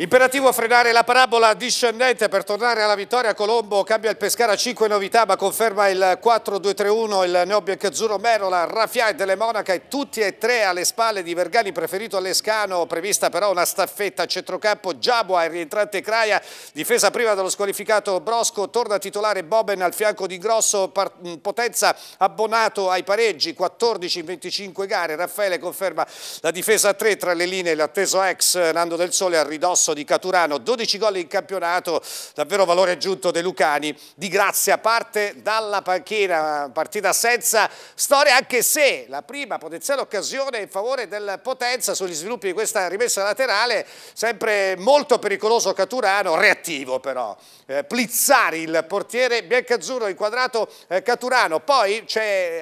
Imperativo frenare la parabola discendente per tornare alla vittoria. Colombo cambia il Pescara 5 novità ma conferma il 4-2-3-1 il neobianco azzurro Merola, Raffia e delle Monaca e tutti e tre alle spalle di Vergani preferito all'Escano. Prevista però una staffetta a centrocampo Giabua e rientrante Craia. Difesa prima dello squalificato Brosco. Torna titolare Boben al fianco di Grosso. Potenza abbonato ai pareggi 14-25 gare. Raffaele conferma la difesa a 3 tra le linee l'atteso ex Nando del Sole a ridosso passo di Caturano, 12 gol in campionato, davvero valore aggiunto dei Lucani, di grazia parte dalla panchina, partita senza storia anche se la prima potenziale occasione in favore del Potenza sugli sviluppi di questa rimessa laterale, sempre molto pericoloso Caturano, reattivo però, eh, Plizzari il portiere biancazzurro inquadrato eh, Caturano, poi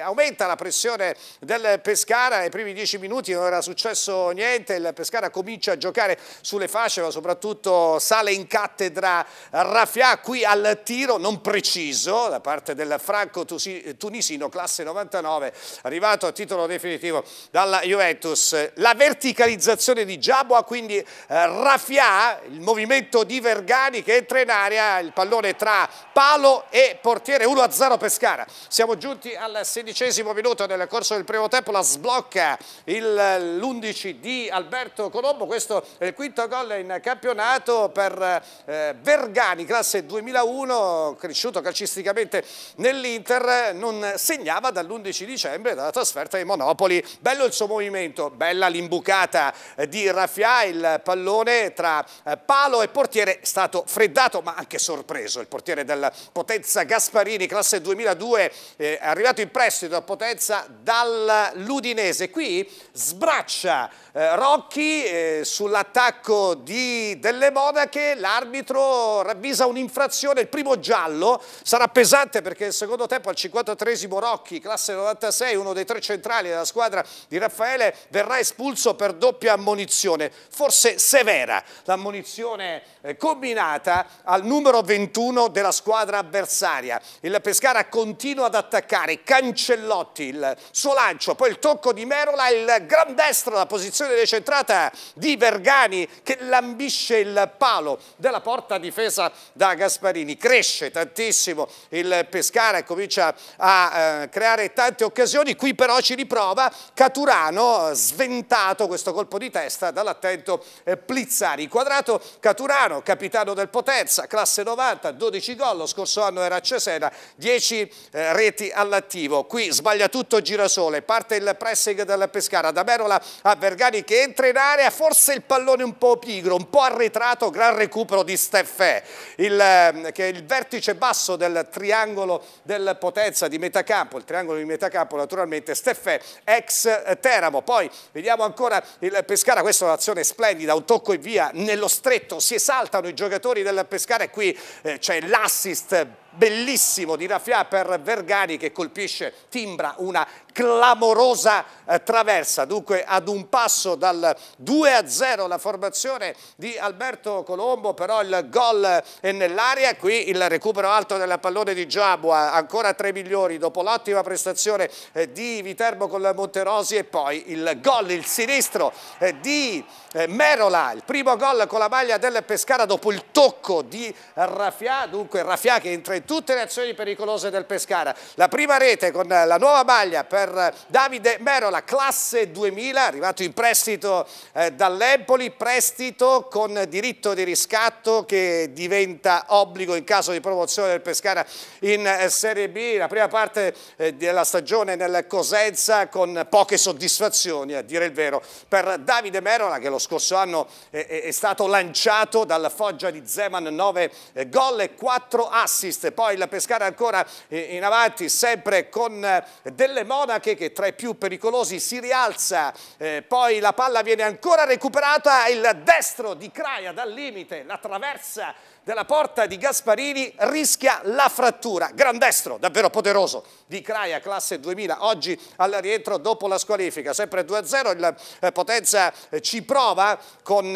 aumenta la pressione del Pescara, ai primi 10 minuti non era successo niente, il Pescara comincia a giocare sulle fasce, ma soprattutto soprattutto sale in cattedra Raffià qui al tiro non preciso da parte del franco tunisino classe 99 arrivato a titolo definitivo dalla Juventus. La verticalizzazione di Giaboa quindi eh, Raffià, il movimento di Vergani che entra in aria il pallone tra palo e portiere 1-0 Pescara. Siamo giunti al sedicesimo minuto nel corso del primo tempo, la sblocca l'11 di Alberto Colombo, questo è il quinto gol in campionato per eh, Vergani, classe 2001, cresciuto calcisticamente nell'Inter, non segnava dall'11 dicembre dalla trasferta ai Monopoli. Bello il suo movimento, bella l'imbucata eh, di Raffia, il pallone tra eh, palo e portiere, stato freddato ma anche sorpreso, il portiere del Potenza Gasparini, classe 2002, è arrivato in prestito a Potenza dall'Udinese. Qui sbraccia eh, Rocchi eh, sull'attacco di delle Monache, l'arbitro ravvisa un'infrazione, il primo giallo, sarà pesante perché il secondo tempo al 53esimo Rocchi, classe 96, uno dei tre centrali della squadra di Raffaele, verrà espulso per doppia ammonizione, forse severa l'ammonizione eh, combinata al numero 21 della squadra avversaria. Il Pescara continua ad attaccare, Cancellotti, il suo lancio, poi il tocco di Merola, il gran destro, la posizione decentrata di Vergani che l'ambiente ambisce il palo della porta difesa da Gasparini. Cresce tantissimo il Pescara e comincia a eh, creare tante occasioni. Qui però ci riprova Caturano, sventato questo colpo di testa dall'attento eh, Plizzari. Quadrato Caturano, capitano del Potenza, classe 90, 12 gol. Lo scorso anno era a Cesena, 10 eh, reti all'attivo. Qui sbaglia tutto Girasole, parte il pressing della Pescara. Da Merola a Vergani che entra in area, forse il pallone un po' pigro, un po' arretrato, gran recupero di Steffè, il, ehm, che è il vertice basso del triangolo del Potenza di metacampo, il triangolo di metacampo naturalmente Steffè, ex Teramo. Poi vediamo ancora il Pescara, questa è un'azione splendida, un tocco e via nello stretto, si esaltano i giocatori del Pescara e qui eh, c'è l'assist bellissimo di Raffià per Vergani che colpisce, timbra una clamorosa eh, traversa, dunque ad un passo dal 2 a 0 la formazione di Alberto Colombo, però il gol è nell'aria, qui il recupero alto della pallone di Giabua, ancora 3 migliori dopo l'ottima prestazione eh, di Viterbo con la Monterosi e poi il gol, il sinistro eh, di eh, Merola, il primo gol con la maglia del Pescara dopo il tocco di Raffià, dunque Raffià che entra in in tutte le azioni pericolose del Pescara. La prima rete con la nuova maglia per Davide Merola, classe 2000, arrivato in prestito eh, dall'Empoli, prestito con diritto di riscatto che diventa obbligo in caso di promozione del Pescara in eh, Serie B. La prima parte eh, della stagione nel Cosenza con poche soddisfazioni, a dire il vero, per Davide Merola che lo scorso anno è stato lanciato dalla Foggia di Zeman, 9 gol e 4 assist sicuramente poi la Pescara ancora eh, in avanti sempre con eh, delle monache che tra i più pericolosi si rialza eh, poi la palla viene ancora recuperata il destro di Craia dal limite la traversa della porta di Gasparini rischia la frattura. Gran destro, davvero poderoso, di Craia, classe 2000, oggi al rientro dopo la squalifica. Sempre 2-0, il eh, Potenza ci prova con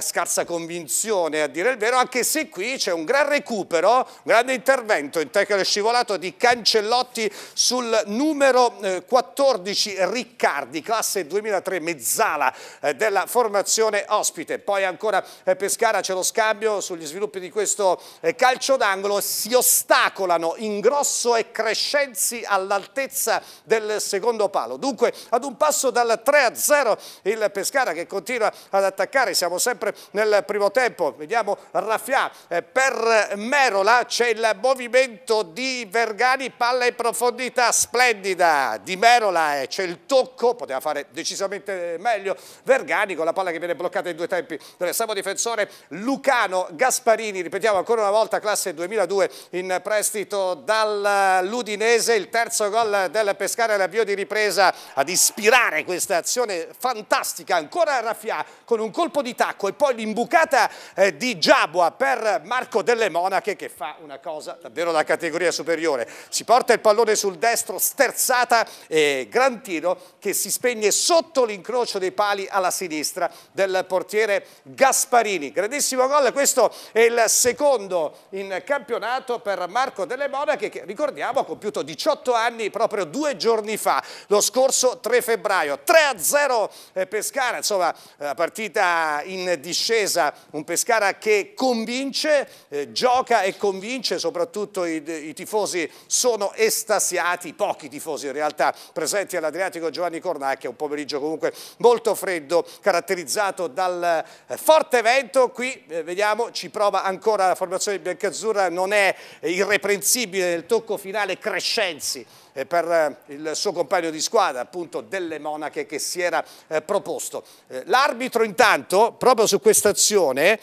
scarsa convinzione, a dire il vero, anche se qui c'è un gran recupero, un grande intervento intervento in tecnica scivolato di Cancellotti sul numero 14 eh, Riccardi, classe 2003, mezzala eh, della formazione ospite. Poi ancora eh, Pescara c'è lo scambio sugli sviluppi di questo calcio d'angolo, si ostacolano Ingrosso e Crescenzi all'altezza del secondo palo. Dunque ad un passo dal 3-0 il Pescara che continua ad attaccare, siamo sempre nel primo tempo, vediamo Raffià per Merola, c'è il buon movimento di Vergani, palla in profondità, splendida, di Merola eh, c'è il tocco, poteva fare decisamente meglio, Vergani con la palla che viene bloccata in due tempi dall'estremo difensore Lucano Gasparini, ripetiamo ancora una volta classe 2002 in prestito dall'Udinese, il terzo gol del Pescara, l'avvio di ripresa ad ispirare questa azione fantastica, ancora Raffià con un colpo di tacco e poi l'imbucata eh, di Giabua per Marco Delle Monache che fa una cosa davvero esatto, la categoria superiore, si porta il pallone sul destro, sterzata e gran tiro che si spegne sotto l'incrocio dei pali alla sinistra del portiere Gasparini. Grandissimo gol, questo è il secondo in campionato per Marco Delle Monache che ricordiamo ha compiuto 18 anni proprio due giorni fa, lo scorso 3 febbraio. 3-0 eh, Pescara, insomma eh, partita in discesa, un Pescara che convince, eh, gioca e convince soprattutto soprattutto i, i tifosi sono estasiati, pochi tifosi in realtà, presenti all'Adriatico Giovanni Cornacchia, un pomeriggio comunque molto freddo, caratterizzato dal eh, forte vento, qui eh, vediamo, ci prova ancora la formazione di biancazzurra, non è irreprensibile nel tocco finale Crescenzi eh, per eh, il suo compagno di squadra, appunto delle monache che si era eh, proposto. L'arbitro intanto, proprio su questa azione,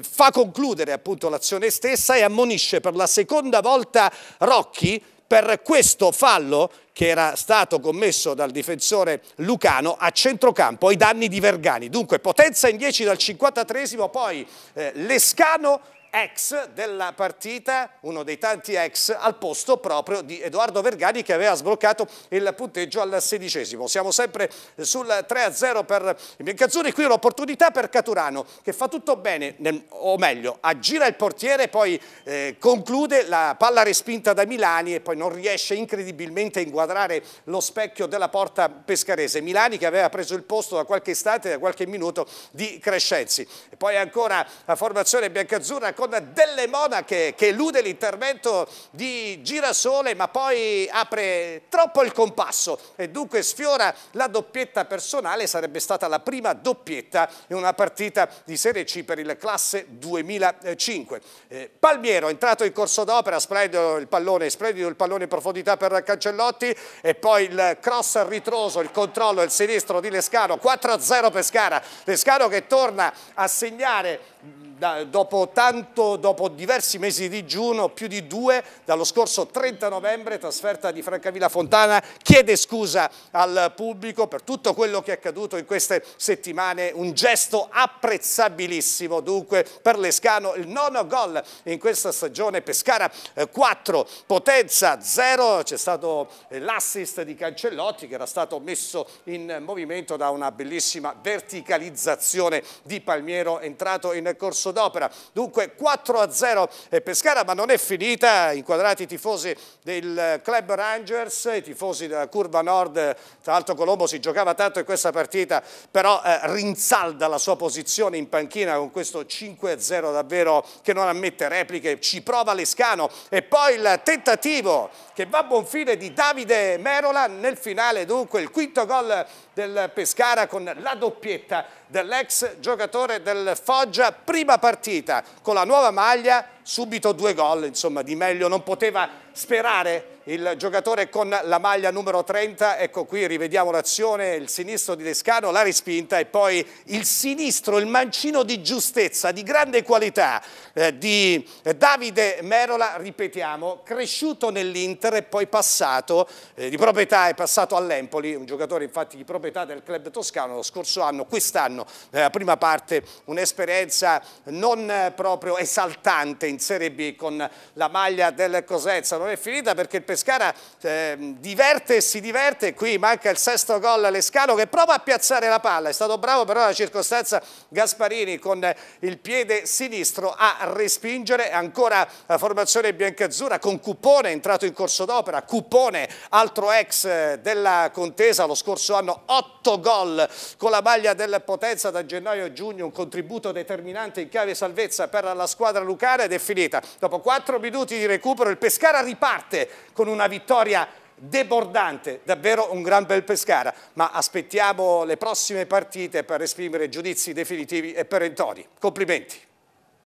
fa concludere appunto l'azione stessa e ammonisce per la seconda volta Rocchi per questo fallo che era stato commesso dal difensore Lucano a centrocampo ai danni di Vergani. Dunque potenza in 10 dal 53 poi eh, Lescano ex della partita, uno dei tanti ex, al posto proprio di Edoardo Vergani che aveva sbloccato il punteggio al sedicesimo. Siamo sempre sul 3-0 per i biancazzurri, qui un'opportunità per Caturano che fa tutto bene, o meglio, aggira il portiere, poi eh, conclude la palla respinta da Milani e poi non riesce incredibilmente a inquadrare lo specchio della porta pescarese. Milani che aveva preso il posto da qualche istante, da qualche minuto di Crescenzi. E poi ancora la formazione biancazzurra con delle monache che elude l'intervento di Girasole ma poi apre troppo il compasso e dunque sfiora la doppietta personale, sarebbe stata la prima doppietta in una partita di Serie C per il classe 2005. Eh, Palmiero è entrato in corso d'opera, splendido il pallone, splendido il pallone in profondità per Cancellotti e poi il cross al ritroso, il controllo, il sinistro di Lescano, 4-0 Pescara, Lescano che torna a segnare dopo, tanto, dopo, diversi mesi di digiuno, più di due, dallo scorso 30 novembre, trasferta di Francavilla Fontana, chiede scusa al pubblico per tutto quello che è accaduto in queste settimane, un gesto apprezzabilissimo dunque per Lescano, il nono gol in questa stagione, Pescara 4, eh, Potenza 0, c'è stato eh, l'assist di Cancellotti che era stato messo in movimento da una bellissima verticalizzazione di Palmiero entrato in corso d'opera. Dunque 4 a 0 eh, Pescara, ma non è finita, inquadrati i tifosi del eh, Club Rangers, i tifosi della curva nord, tra l'altro Colombo si giocava tanto in questa partita, però eh, rinsalda la sua posizione in panchina con questo 5 a 0 davvero che non ammette repliche, ci prova Lescano e poi il tentativo che va a buon fine di Davide Merola nel finale dunque il quinto gol del Pescara con la doppietta dell'ex giocatore del Foggia, prima partita con la nuova maglia subito due gol, insomma di meglio non poteva sperare il giocatore con la maglia numero 30, ecco qui rivediamo l'azione, il sinistro di Lescano, la respinta e poi il sinistro, il mancino di giustezza, di grande qualità eh, di Davide Merola, ripetiamo, cresciuto nell'Inter e poi passato eh, di proprietà, è passato all'Empoli, un giocatore infatti di proprietà del club toscano lo scorso anno, quest'anno, eh, prima parte, un'esperienza non proprio esaltante in in Serie B con la maglia del Cosenza. Non è finita perché il Pescara eh, diverte e si diverte, qui manca il sesto gol Lescano che prova a piazzare la palla, è stato bravo però la circostanza Gasparini con il piede sinistro a respingere, ancora la formazione biancazzurra con Cuppone entrato in corso d'opera, Cuppone altro ex eh, della contesa lo scorso anno 8 gol con la maglia del Potenza da gennaio a giugno un contributo determinante in chiave salvezza per la squadra lucana ed è finita. Dopo quattro minuti di recupero il Pescara riparte con una vittoria debordante, davvero un gran bel Pescara, ma aspettiamo le prossime partite per esprimere giudizi definitivi e perentori. Complimenti.